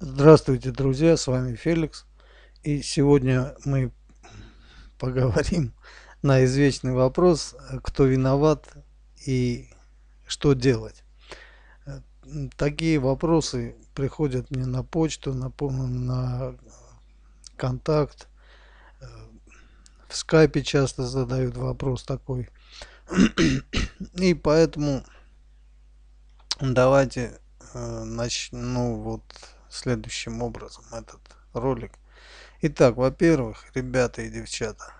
Здравствуйте, друзья, с вами Феликс. И сегодня мы поговорим на извечный вопрос, кто виноват и что делать. Такие вопросы приходят мне на почту, на, на контакт. В скайпе часто задают вопрос такой. И поэтому давайте э, начну вот следующим образом этот ролик. Итак, во-первых, ребята и девчата,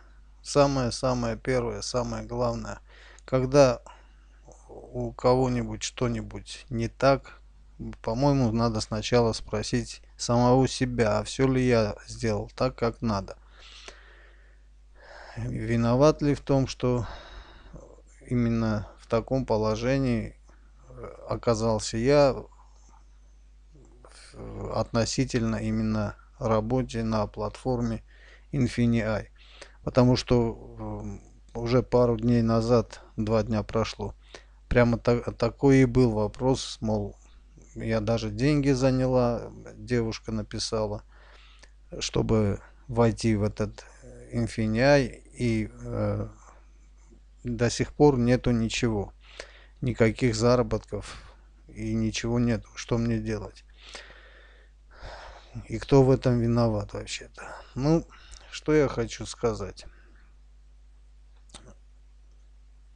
самое-самое первое, самое главное, когда у кого-нибудь что-нибудь не так, по-моему, надо сначала спросить самого себя, а все ли я сделал так, как надо. Виноват ли в том, что именно в таком положении оказался я, Э, относительно именно работе на платформе InfiniEye. Потому что э, уже пару дней назад, два дня прошло, прямо так, такой и был вопрос, мол, я даже деньги заняла, девушка написала, чтобы войти в этот InfiniEye и э, до сих пор нету ничего, никаких заработков и ничего нет, что мне делать. И кто в этом виноват вообще-то? Ну, что я хочу сказать.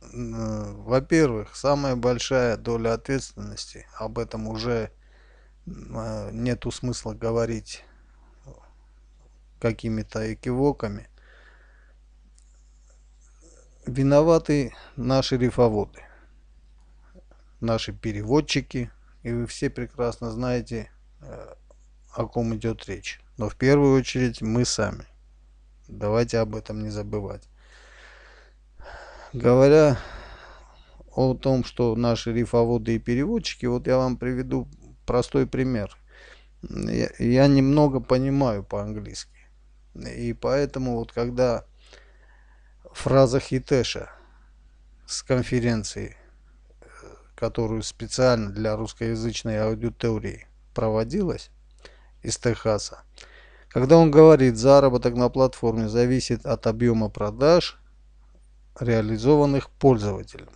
Э, во-первых, самая большая доля ответственности, об этом уже э, нету смысла говорить какими-то экивоками. Виноваты наши рифоводы, наши переводчики, и вы все прекрасно знаете, э, о ком идет речь. Но в первую очередь мы сами. Давайте об этом не забывать. Говоря о том, что наши рифоводы и переводчики, вот я вам приведу простой пример. Я, я немного понимаю по-английски. И поэтому вот когда фраза Хитеша с конференции, э, которую специально для русскоязычной аудитории проводилась, из Техаса. Когда он говорит, заработок на платформе зависит от объема продаж, реализованных пользователем.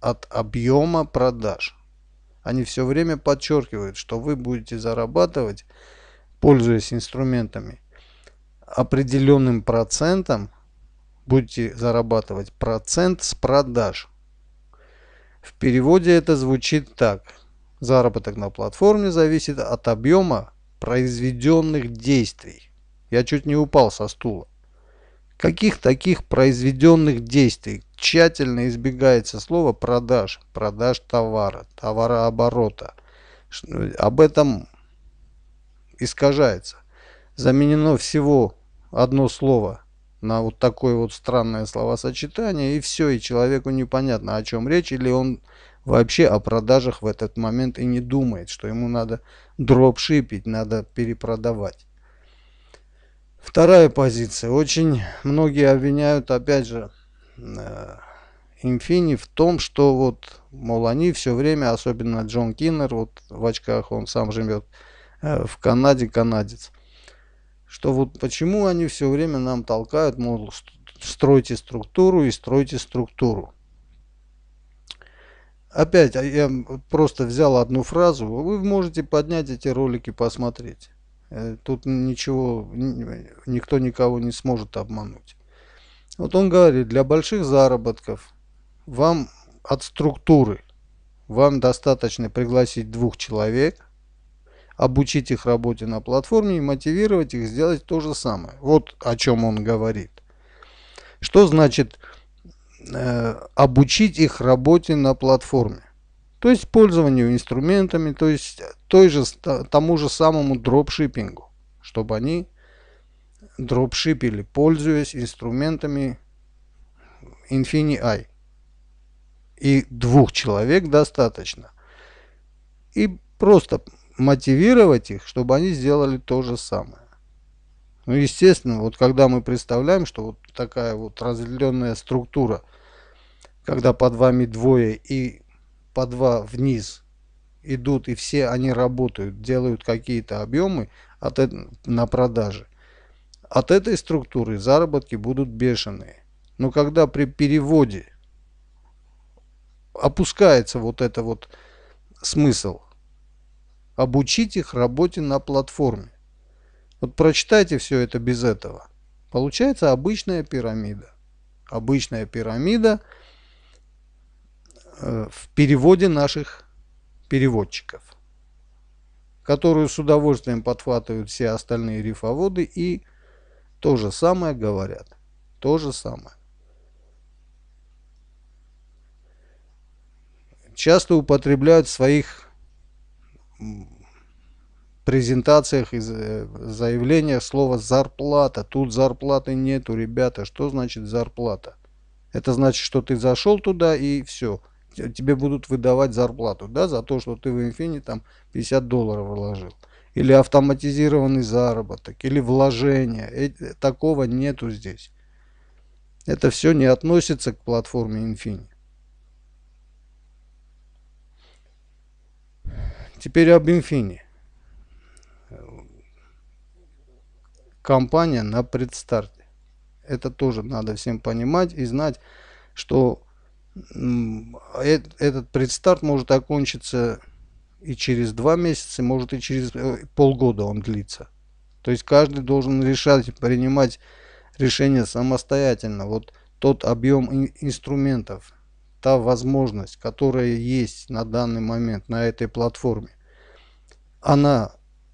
От объема продаж. Они все время подчеркивают, что вы будете зарабатывать, пользуясь инструментами, определенным процентом, будете зарабатывать процент с продаж. В переводе это звучит так. Заработок на платформе зависит от объема произведенных действий. Я чуть не упал со стула. Каких таких произведенных действий? Тщательно избегается слово продаж, продаж товара, товарооборота. Ну, об этом искажается. Заменено всего одно слово на вот такое вот странное словосочетание, и все, и человеку непонятно, о чем речь, или он вообще о продажах в этот момент и не думает, что ему надо дропшипить, надо перепродавать. Вторая позиция. Очень многие обвиняют, опять же, э, Инфини в том, что вот, мол, они все время, особенно Джон Киннер, вот в очках он сам живет э, в Канаде, канадец, что вот почему они все время нам толкают, мол, стройте структуру и стройте структуру. Опять а, я просто взял одну фразу. Вы можете поднять эти ролики, посмотреть. Э, тут ничего, никто никого не сможет обмануть. Вот он говорит, для больших заработков вам от структуры вам достаточно пригласить двух человек, обучить их работе на платформе и мотивировать их сделать то же самое. Вот о чем он говорит. Что значит Э, обучить их работе на платформе. То есть пользованию инструментами, то есть той же, тому же самому дропшиппингу, чтобы они дропшипили, пользуясь инструментами Infini-i. И двух человек достаточно. И просто мотивировать их, чтобы они сделали то же самое. Ну, естественно, вот когда мы представляем, что вот такая вот разделенная структура – когда под вами двое и по два вниз идут, и все они работают, делают какие-то объемы от, на продаже. От этой структуры заработки будут бешеные. Но когда при переводе опускается вот это вот смысл, обучить их работе на платформе. Вот прочитайте все это без этого. Получается обычная пирамида. Обычная пирамида – Э, в переводе наших переводчиков, которую с удовольствием подхватывают все остальные рифоводы и то же самое говорят. То же самое. Часто употребляют в своих презентациях и э, заявлениях слово «зарплата». Тут зарплаты нету, ребята. Что значит зарплата? Это значит, что ты зашел туда и все – тебе будут выдавать зарплату, да, за то, что ты в Инфини там 50 долларов вложил. Или автоматизированный заработок, или вложение. Э такого нету здесь. Это все не относится к платформе Infini. Теперь об Infini. Компания на предстарте. Это тоже надо всем понимать и знать, что этот предстарт может окончиться и через два месяца, может и через э, полгода он длится. То есть каждый должен решать, принимать решение самостоятельно. Вот тот объем инструментов, та возможность, которая есть на данный момент на этой платформе, она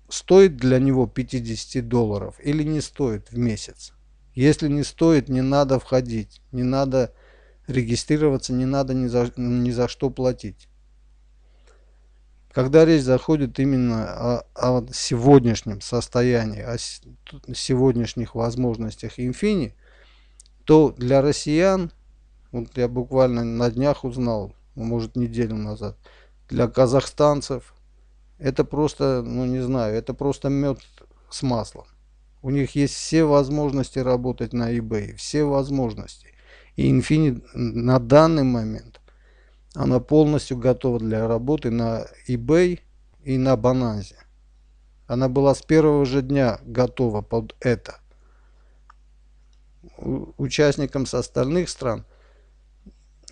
стоит для него 50 долларов или не стоит в месяц. Если не стоит, не надо входить, не надо регистрироваться не надо ни за, ни за что платить. Когда речь заходит именно о, о сегодняшнем состоянии, о сегодняшних возможностях Инфини, то для россиян, вот я буквально на днях узнал, может неделю назад, для казахстанцев это просто, ну не знаю, это просто мед с маслом. У них есть все возможности работать на eBay, все возможности. И Infinity на данный момент она полностью готова для работы на eBay и на Бананзе. Она была с первого же дня готова под это. Участникам с остальных стран,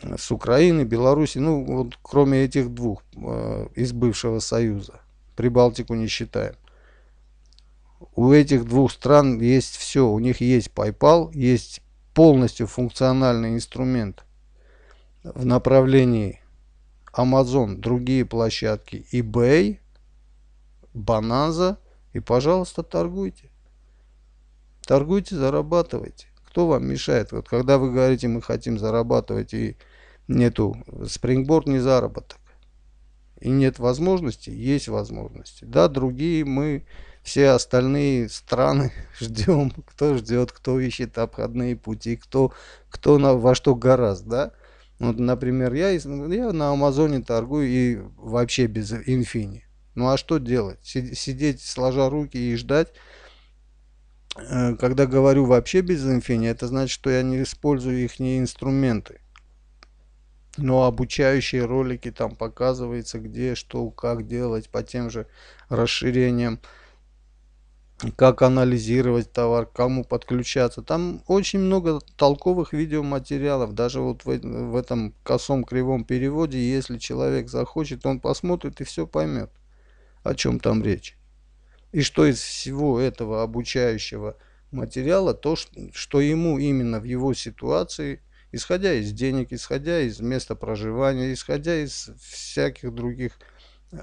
с Украины, Беларуси, ну вот кроме этих двух э, из бывшего Союза, Прибалтику не считаем. У этих двух стран есть все. У них есть PayPal, есть полностью функциональный инструмент в направлении Amazon, другие площадки, eBay, Bonanza. И, пожалуйста, торгуйте. Торгуйте, зарабатывайте. Кто вам мешает? Вот когда вы говорите, мы хотим зарабатывать, и нету спрингборд не заработок. И нет возможности, есть возможности. Да, другие мы все остальные страны ждем, кто ждет, кто ищет обходные пути, кто, кто на, во что гораздо, да? Вот, например, я, я на Амазоне торгую и вообще без инфини. Ну а что делать? Сидеть, сложа руки и ждать. Э, когда говорю вообще без инфини, это значит, что я не использую их инструменты. Но обучающие ролики там показывается, где, что, как делать по тем же расширениям как анализировать товар, кому подключаться. Там очень много толковых видеоматериалов. Даже вот в, в этом косом кривом переводе, если человек захочет, он посмотрит и все поймет, о чем там речь. И что из всего этого обучающего материала, то, что ему именно в его ситуации, исходя из денег, исходя из места проживания, исходя из всяких других э,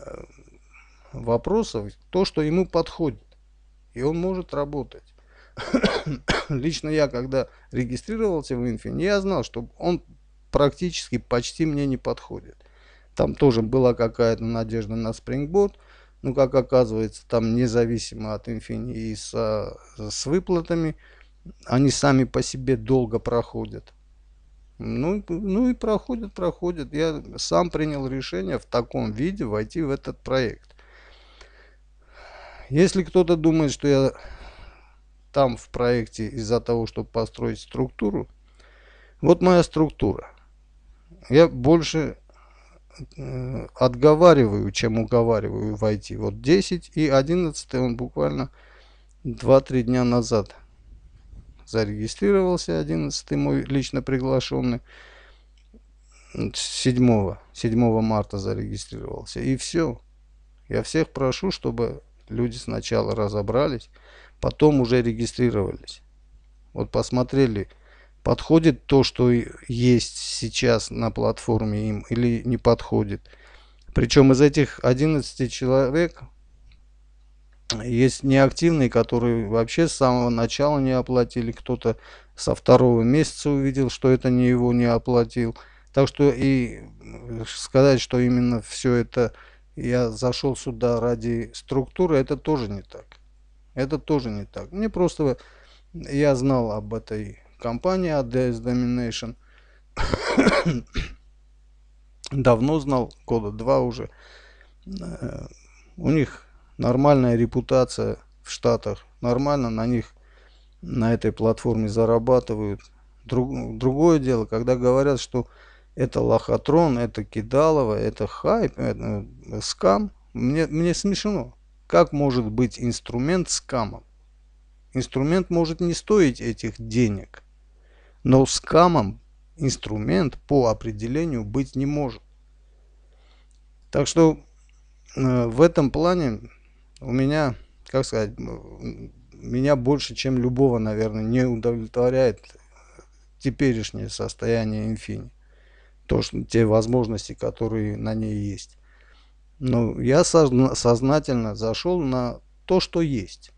вопросов, то, что ему подходит и он может работать. Лично я, когда регистрировался в Инфин, я знал, что он практически почти мне не подходит. Там тоже была какая-то надежда на спрингборд, но как оказывается, там независимо от Infini и с, с выплатами, они сами по себе долго проходят. Ну, ну и проходят, проходят. Я сам принял решение в таком виде войти в этот проект. Если кто-то думает, что я там в проекте из-за того, чтобы построить структуру, вот моя структура. Я больше э, отговариваю, чем уговариваю войти. Вот 10 и 11 он буквально 2-3 дня назад зарегистрировался 11 мой лично приглашенный 7 7 марта зарегистрировался и все я всех прошу чтобы Люди сначала разобрались, потом уже регистрировались. Вот посмотрели, подходит то, что есть сейчас на платформе им или не подходит. Причем из этих 11 человек есть неактивные, которые вообще с самого начала не оплатили. Кто-то со второго месяца увидел, что это не его не оплатил. Так что и э, сказать, что именно все это я зашел сюда ради структуры, это тоже не так. Это тоже не так. Мне просто, я знал об этой компании, ADS Domination. Давно знал, года два уже. Э, у них нормальная репутация в Штатах. Нормально на них, на этой платформе зарабатывают. Друг, другое дело, когда говорят, что это лохотрон, это кидалово, это хайп, это э, скам. Мне, мне смешно. Как может быть инструмент скамом? Инструмент может не стоить этих денег, но скамом инструмент по определению быть не может. Так что э, в этом плане у меня, как сказать, меня больше, чем любого, наверное, не удовлетворяет э, теперешнее состояние инфини то, что, те возможности, которые на ней есть. Но я созна сознательно зашел на то, что есть.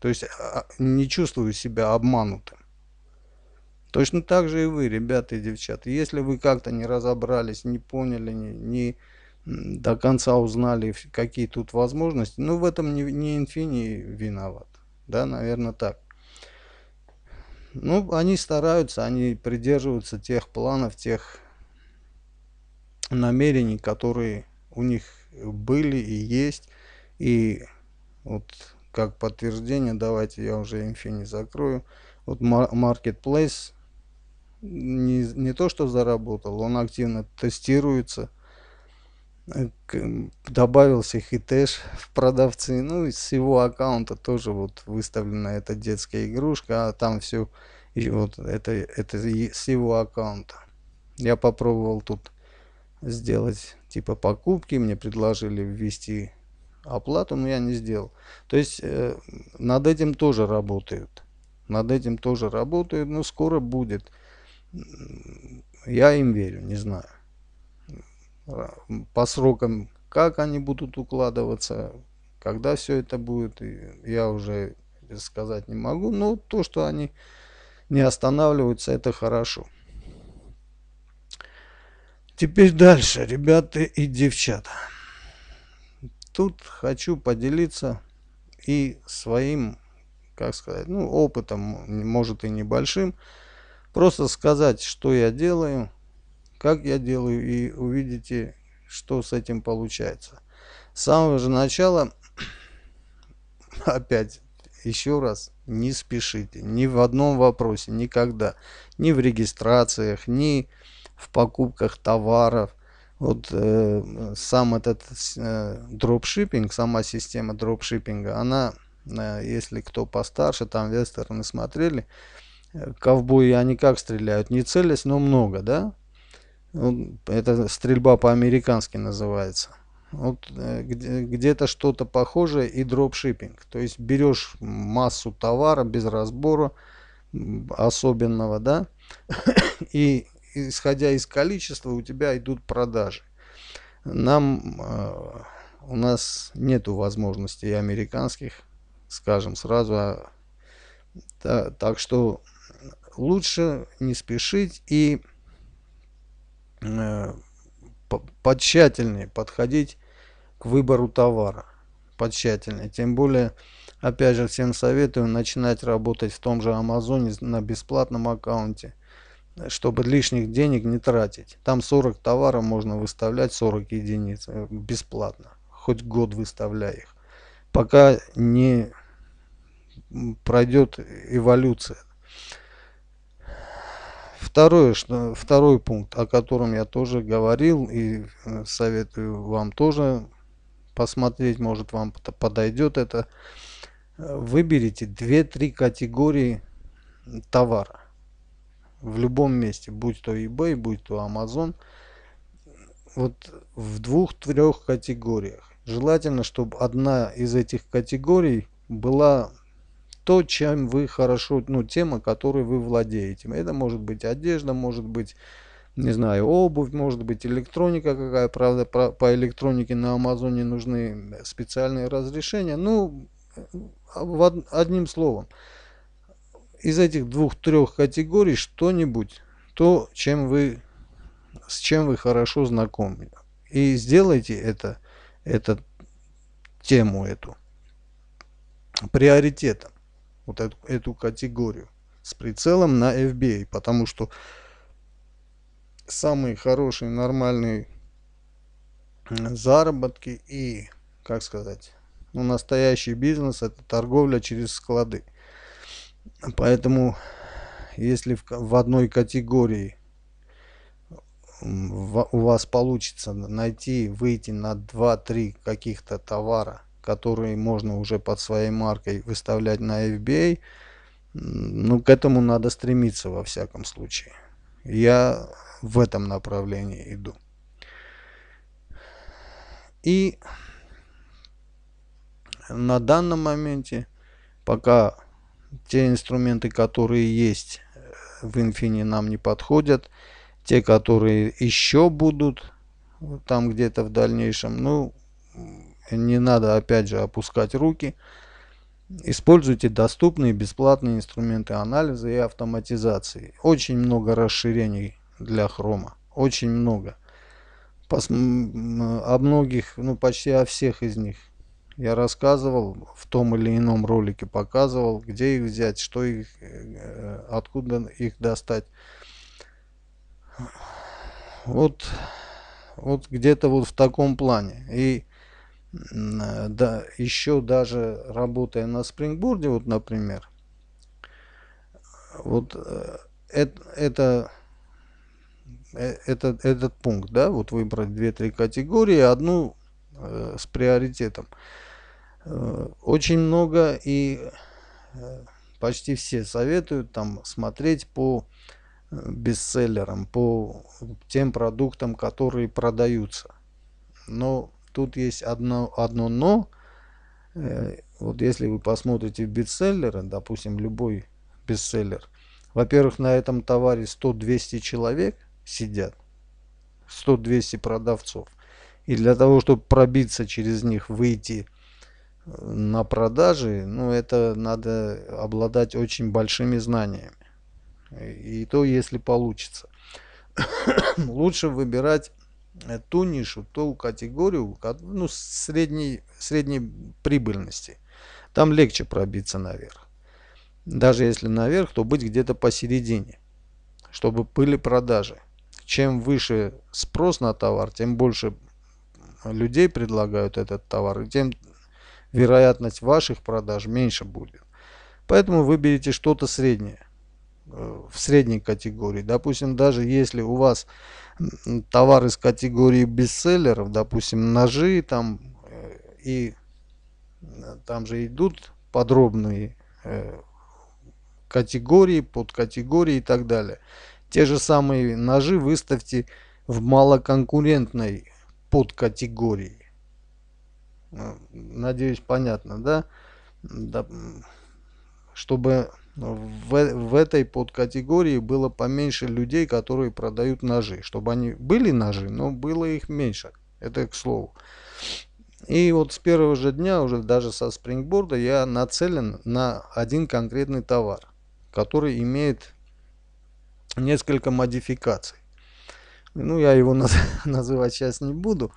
То есть а, не чувствую себя обманутым. Точно так же и вы, ребята и девчата. Если вы как-то не разобрались, не поняли, не, не до конца узнали, какие тут возможности, ну в этом не, не инфини виноват. Да, наверное, так. Ну, они стараются, они придерживаются тех планов, тех намерений, которые у них были и есть. И вот как подтверждение, давайте я уже Инфини закрою. Вот Marketplace не, не то что заработал, он активно тестируется – добавился хитэш в продавцы. Ну и с его аккаунта тоже вот выставлена эта детская игрушка, а там все и вот это, это с его аккаунта. Я попробовал тут сделать типа покупки, мне предложили ввести оплату, но я не сделал. То есть э, над этим тоже работают. Над этим тоже работают, но скоро будет. Я им верю, не знаю. Э, по срокам, как они будут укладываться, когда все это будет, я уже сказать не могу. Но то, что они не останавливаются, это хорошо. Теперь дальше, ребята и девчата. Тут хочу поделиться и своим, как сказать, ну, опытом, может и небольшим. Просто сказать, что я делаю – как я делаю, и увидите, что с этим получается. С самого же начала, опять, еще раз, не спешите. Ни в одном вопросе, никогда. Ни в регистрациях, ни в покупках товаров. Вот э, сам этот э, дропшиппинг, сама система дропшиппинга, она, э, если кто постарше, там вестерны смотрели, э, ковбои, они как стреляют, не целясь, но много, да? Это стрельба по-американски называется. Вот э, где-то что-то похожее и дропшиппинг. То есть берешь массу товара без разбора особенного, да, и исходя из количества у тебя идут продажи. Нам э, у нас нету возможностей американских, скажем сразу, а, так что лучше не спешить и Э, потщательнее подходить к выбору товара. Потщательнее. Тем более, опять же, всем советую начинать работать в том же Амазоне на бесплатном аккаунте, чтобы лишних денег не тратить. Там 40 товаров можно выставлять, 40 единиц э, бесплатно. Хоть год выставляй их. Пока не пройдет эволюция Второе, что, второй пункт, о котором я тоже говорил и э, советую вам тоже посмотреть, может вам подойдет это. Выберите 2-3 категории товара в любом месте, будь то eBay, будь то Amazon. Вот в двух-трех категориях. Желательно, чтобы одна из этих категорий была то, чем вы хорошо, ну, тема, которой вы владеете. Это может быть одежда, может быть, не знаю, обувь, может быть, электроника какая. Правда, по электронике на Амазоне нужны специальные разрешения. Ну, э, одним словом, из этих двух-трех категорий что-нибудь, то, чем вы, с чем вы хорошо знакомы. И сделайте это, эту тему эту приоритетом вот эту, эту категорию с прицелом на FBA, потому что самые хорошие нормальные заработки и, как сказать, ну, настоящий бизнес это торговля через склады. Поэтому, если в, в одной категории в, у вас получится найти, выйти на 2-3 каких-то товара, которые можно уже под своей маркой выставлять на FBA, ну, к этому надо стремиться во всяком случае. Я в этом направлении иду. И на данном моменте пока те инструменты, которые есть в Infini нам не подходят. Те, которые еще будут там где-то в дальнейшем, ну, не надо опять же опускать руки. Используйте доступные бесплатные инструменты анализа и автоматизации. Очень много расширений для хрома. Очень много. Пос о многих, ну почти о всех из них я рассказывал, в том или ином ролике показывал, где их взять, что их, э, э, откуда их достать. Вот, вот где-то вот в таком плане. И Э, да, еще даже работая на спрингборде, вот, например, вот э, это, э, это этот, этот пункт, да, вот выбрать две три категории, одну э, с приоритетом. очень много и почти все советуют там смотреть по бестселлерам, по тем продуктам, которые продаются. Но Тут есть одно, одно но. Э, вот если вы посмотрите в бестселлеры, допустим, любой бестселлер, во-первых, на этом товаре 100-200 человек сидят, 100-200 продавцов. И для того, чтобы пробиться через них, выйти э, на продажи, ну, это надо обладать очень большими знаниями. И то, если получится. Лучше выбирать ту нишу, ту категорию, ну, средней, средней прибыльности. Там легче пробиться наверх. Даже если наверх, то быть где-то посередине, чтобы были продажи. Чем выше спрос на товар, тем больше людей предлагают этот товар, тем вероятность ваших продаж меньше будет. Поэтому выберите что-то среднее, э, в средней категории. Допустим, даже если у вас товар из категории бестселлеров, допустим, ножи там э, и э, там же идут подробные э, категории, подкатегории и так далее. Те же самые ножи выставьте в малоконкурентной подкатегории. Надеюсь, понятно, да? да чтобы в, в этой подкатегории было поменьше людей, которые продают ножи. Чтобы они были ножи, но было их меньше. Это к слову. И вот с первого же дня, уже даже со спрингборда, я нацелен на один конкретный товар, который имеет несколько модификаций. Ну, я его наз называть сейчас не буду.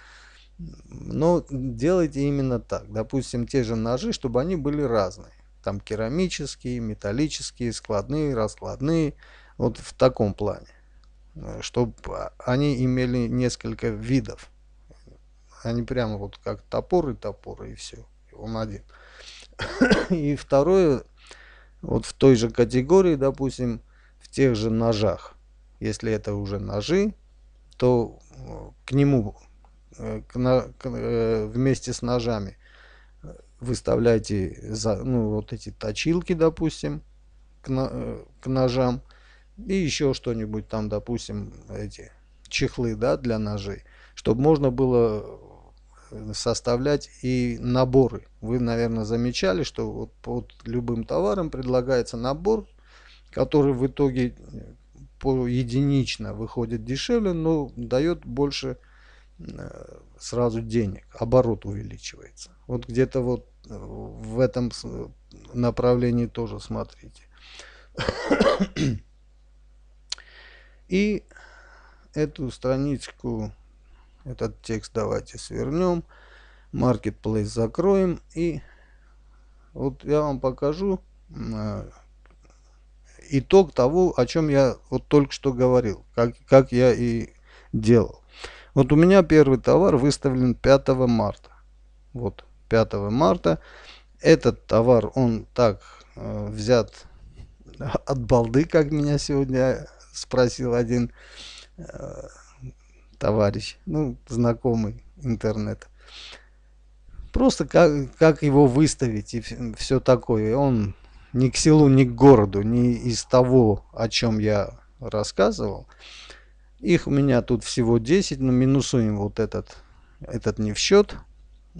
Но делайте именно так. Допустим, те же ножи, чтобы они были разные. Там керамические, металлические, складные, раскладные. Вот в таком плане. Э, Чтобы а, они имели несколько видов. Они прямо вот как топор и топор, и все. Он один. и второе, вот в той же категории, допустим, в тех же ножах. Если это уже ножи, то э, к нему э, к, к, вместе с ножами выставляете за, ну, вот эти точилки, допустим, к, э, к ножам. И еще что-нибудь там, допустим, эти чехлы да, для ножей. Чтобы можно было э, составлять и наборы. Вы, наверное, замечали, что вот под любым товаром предлагается набор, который в итоге э, по единично выходит дешевле, но дает больше сразу денег, оборот увеличивается. Вот где-то вот в этом направлении тоже смотрите. И эту страничку, этот текст давайте свернем. Marketplace закроем. И вот я вам покажу а, итог того, о чем я вот только что говорил. Как, как я и делал. Вот у меня первый товар выставлен 5 марта. Вот 5 марта. Этот товар, он так э, взят от балды, как меня сегодня спросил один э, товарищ, ну, знакомый интернет. Просто как, как его выставить и все такое. Он ни к селу, ни к городу, ни из того, о чем я рассказывал. Их у меня тут всего 10, но минусуем вот этот. Этот не в счет.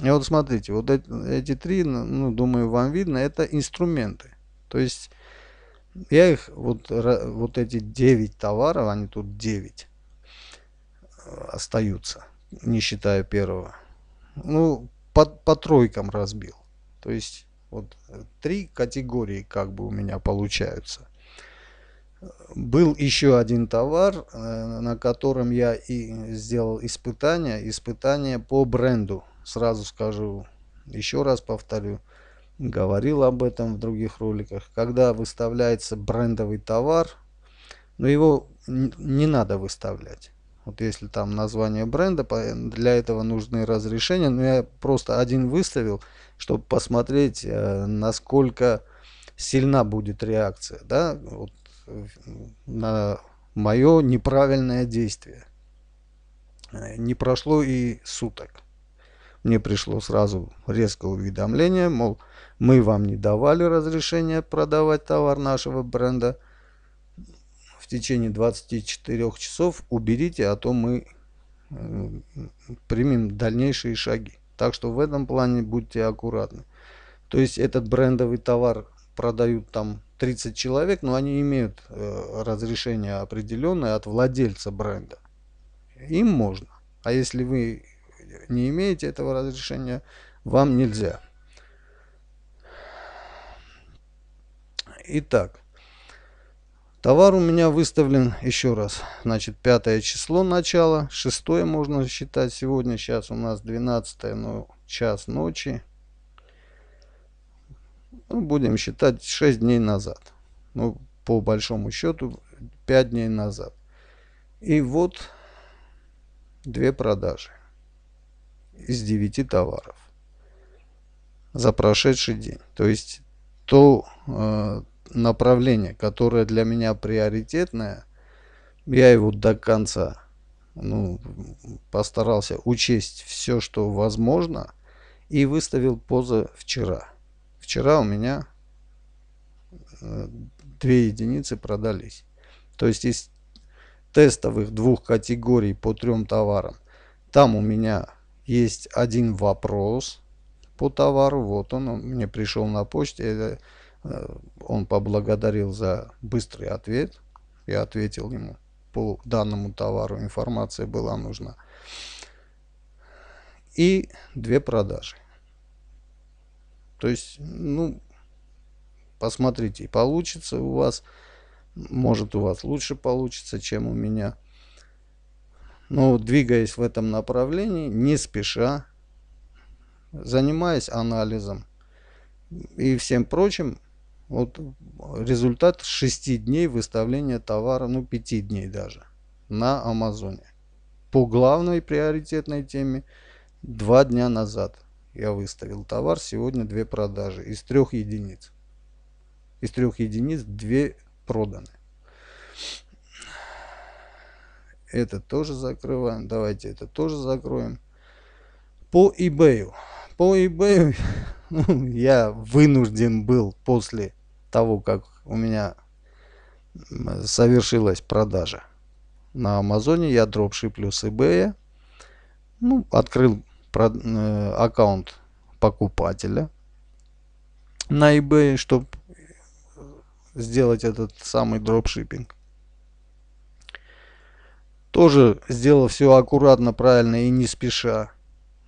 И вот смотрите, вот эти три, ну, ну, думаю, вам видно, это инструменты. То есть я их, вот, вот эти 9 товаров, они тут 9 э, остаются, не считая первого. Ну, по, по тройкам разбил. То есть вот три категории как бы у меня получаются. Был еще один товар, э, на котором я и сделал испытания, испытания по бренду сразу скажу, еще раз повторю, говорил об этом в других роликах, когда выставляется брендовый товар, но ну, его не надо выставлять. Вот если там название бренда, для этого нужны разрешения. Но ну, я просто один выставил, чтобы посмотреть, э, насколько сильна будет реакция да, вот, э, на мое неправильное действие. Э, не прошло и суток. Мне пришло сразу резкое уведомление, мол, мы вам не давали разрешения продавать товар нашего бренда. В течение 24 часов уберите, а то мы э, примем дальнейшие шаги. Так что в этом плане будьте аккуратны. То есть этот брендовый товар продают там 30 человек, но они имеют э, разрешение определенное от владельца бренда. Им можно. А если вы не имеете этого разрешения, вам нельзя. Итак, товар у меня выставлен еще раз. Значит, пятое число начала, шестое можно считать сегодня. Сейчас у нас 12 но час ночи. Ну, будем считать 6 дней назад. Ну, по большому счету, 5 дней назад. И вот две продажи из 9 товаров за прошедший день. То есть то э, направление, которое для меня приоритетное, я его до конца ну, постарался учесть все, что возможно, и выставил позавчера. Вчера у меня э, две единицы продались. То есть из тестовых двух категорий по трем товарам, там у меня есть один вопрос по товару. Вот он, он мне пришел на почте. Э, он поблагодарил за быстрый ответ. Я ответил ему по данному товару. Информация была нужна. И две продажи. То есть, ну, посмотрите, получится у вас. Может у вас лучше получится, чем у меня. Но двигаясь в этом направлении, не спеша, занимаясь анализом и всем прочим, вот результат 6 дней выставления товара, ну 5 дней даже, на Амазоне. По главной приоритетной теме 2 дня назад я выставил товар, сегодня 2 продажи из 3 единиц. Из 3 единиц 2 проданы. Это тоже закрываем. Давайте это тоже закроем. По eBay. По eBay ну, я вынужден был после того, как у меня совершилась продажа на Амазоне, я дропшиплю плюс eBay. Ну, открыл про, э, аккаунт покупателя на eBay, чтобы э, сделать этот самый дропшиппинг тоже сделал все аккуратно, правильно и не спеша.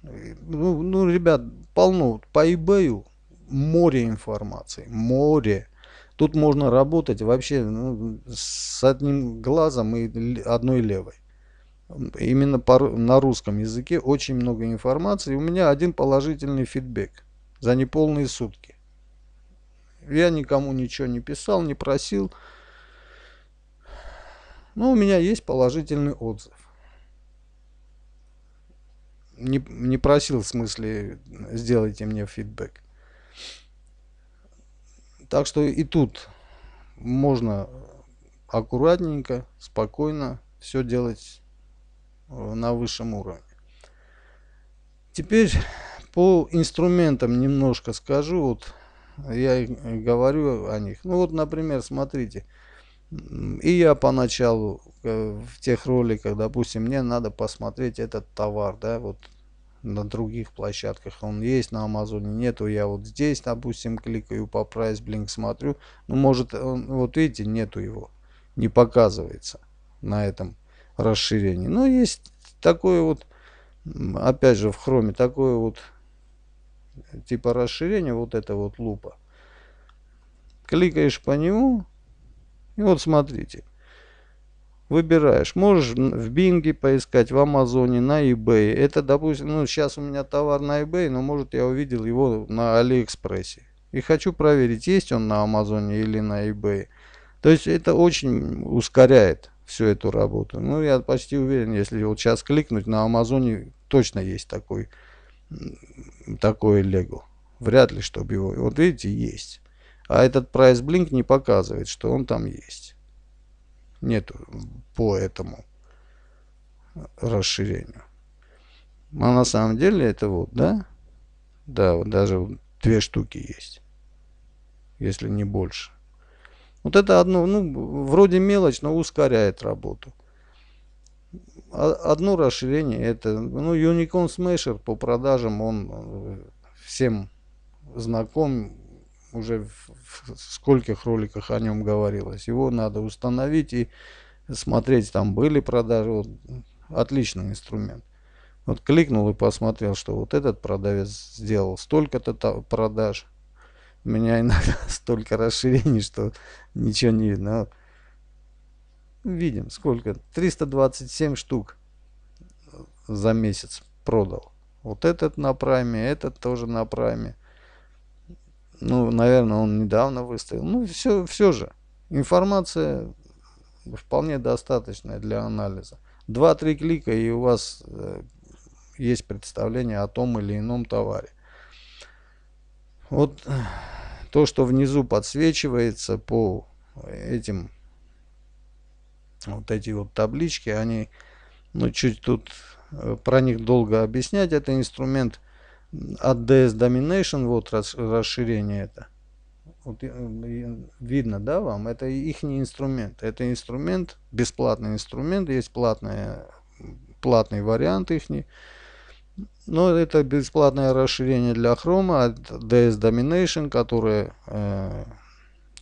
Ну, ну ребят, полно. По eBay море информации, море. Тут можно работать вообще ну, с одним глазом и одной левой. Именно по, на русском языке очень много информации. У меня один положительный фидбэк за неполные сутки. Я никому ничего не писал, не просил. Но ну, у меня есть положительный отзыв. Не, не просил в смысле сделайте мне фидбэк. Так что и тут можно аккуратненько, спокойно все делать э, на высшем уровне. Теперь по инструментам немножко скажу. Вот я говорю о них. Ну вот, например, смотрите. Смотрите и я поначалу э, в тех роликах, допустим, мне надо посмотреть этот товар, да, вот на других площадках он есть, на Амазоне нету, я вот здесь, допустим, кликаю по Price Blink, смотрю, ну, может, он, вот видите, нету его, не показывается на этом расширении. Но ну, есть такое вот, опять же, в хроме такое вот э, типа расширение, вот это вот лупа. Кликаешь по нему, и вот смотрите. Выбираешь. Можешь в Бинге поискать, в Амазоне, на eBay. Это, допустим, ну сейчас у меня товар на eBay, но может я увидел его на Алиэкспрессе. И хочу проверить, есть он на Амазоне или на eBay. То есть это очень ускоряет всю эту работу. Ну, я почти уверен, если вот сейчас кликнуть, на Амазоне точно есть такой, такое Лего. Вряд ли, чтобы его... Вот видите, есть. А этот Price Blink не показывает, что он там есть. Нет по этому расширению. А на самом деле это вот, да? Да, вот даже две штуки есть. Если не больше. Вот это одно, ну, вроде мелочь, но ускоряет работу. А, одно расширение это, ну, Unicorn Smasher по продажам, он э, всем знаком, уже в, в скольких роликах о нем говорилось. Его надо установить и смотреть, там были продажи. Вот, отличный инструмент. Вот кликнул и посмотрел, что вот этот продавец сделал столько-то продаж. У меня иногда столько расширений, что ничего не видно. Видим, сколько. 327 штук за месяц продал. Вот этот на прайме, этот тоже на прайме. Ну, наверное, он недавно выставил. Ну, все, все же. Информация вполне достаточная для анализа. два-три клика и у вас э, есть представление о том или ином товаре. Вот э, то, что внизу подсвечивается по этим вот эти вот таблички, они, ну чуть тут э, про них долго объяснять, это инструмент от DS Domination, вот расширение это. Вот, видно, да, вам? Это их не инструмент. Это инструмент, бесплатный инструмент, есть платные, платный вариант их. Но это бесплатное расширение для хрома от DS Domination, которое, э,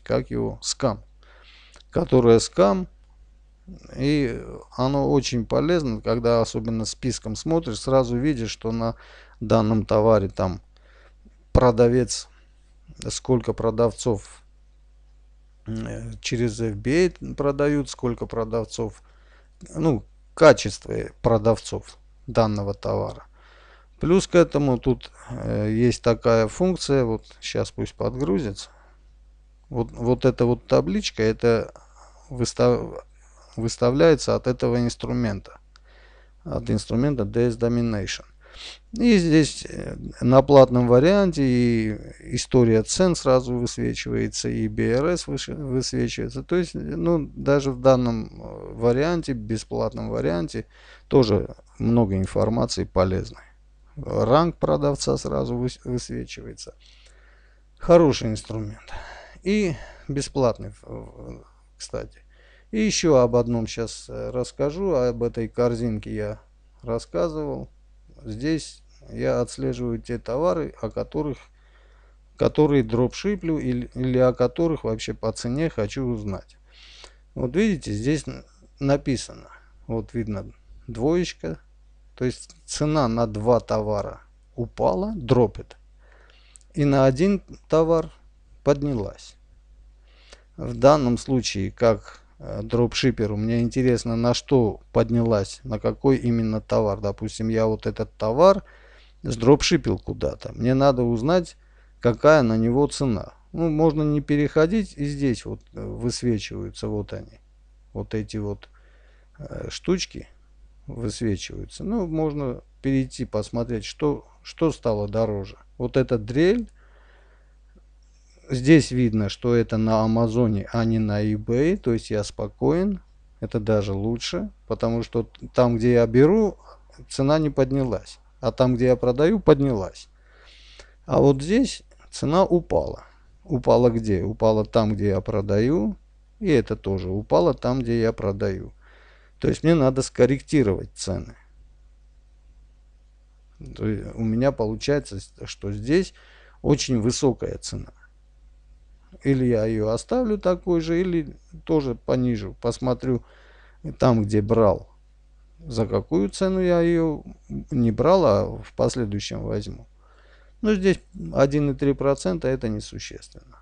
как его, скам. Которое скам, и оно очень полезно, когда особенно списком смотришь, сразу видишь, что на данном товаре, там продавец, сколько продавцов э, через FBA продают, сколько продавцов, ну, качество э, продавцов данного товара. Плюс к этому тут э, есть такая функция, вот сейчас пусть подгрузится. Вот, вот эта вот табличка, это выстав, выставляется от этого инструмента, от инструмента DS Domination. И здесь э, на платном варианте и история цен сразу высвечивается, и BRS высвечивается. То есть, ну, даже в данном э, варианте, бесплатном варианте, тоже много информации полезной. Ранг продавца сразу высвечивается. Хороший инструмент. И бесплатный, кстати. И еще об одном сейчас э, расскажу. Об этой корзинке я рассказывал здесь я отслеживаю те товары, о которых, которые дропшиплю или, или о которых вообще по цене хочу узнать. Вот видите, здесь написано, вот видно двоечка, то есть цена на два товара упала, дропит, и на один товар поднялась. В данном случае, как Э, дропшипперу. Мне интересно, на что поднялась, на какой именно товар. Допустим, я вот этот товар сдропшипил куда-то. Мне надо узнать, какая на него цена. Ну, можно не переходить, и здесь вот э, высвечиваются вот они. Вот эти вот э, штучки высвечиваются. Ну, можно перейти, посмотреть, что, что стало дороже. Вот эта дрель здесь видно, что это на Амазоне, а не на eBay. То есть я спокоен. Это даже лучше, потому что там, где я беру, цена не поднялась. А там, где я продаю, поднялась. А вот здесь цена упала. Упала где? Упала там, где я продаю. И это тоже упало там, где я продаю. То есть мне надо скорректировать цены. у меня получается, что здесь очень высокая цена. Или я ее оставлю такой же, или тоже понижу. Посмотрю там, где брал. За какую цену я ее не брал, а в последующем возьму. Но ну, здесь и процента это несущественно.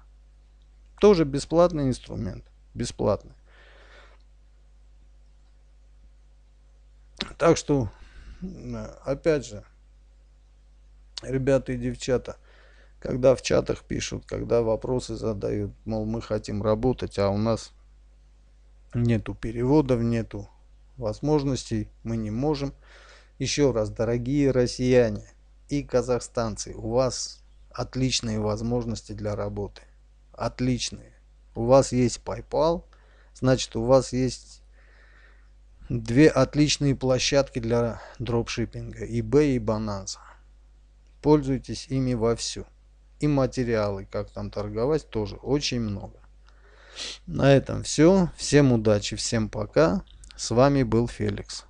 Тоже бесплатный инструмент. Бесплатный. Так что, опять же, ребята и девчата – когда в чатах пишут, когда вопросы задают, мол, мы хотим работать, а у нас нету переводов, нету возможностей, мы не можем. Еще раз, дорогие россияне и казахстанцы, у вас отличные возможности для работы. Отличные. У вас есть PayPal, значит у вас есть две отличные площадки для дропшиппинга, eBay и Bonanza. Пользуйтесь ими вовсю и материалы, как там торговать, тоже очень много. На этом все. Всем удачи, всем пока. С вами был Феликс.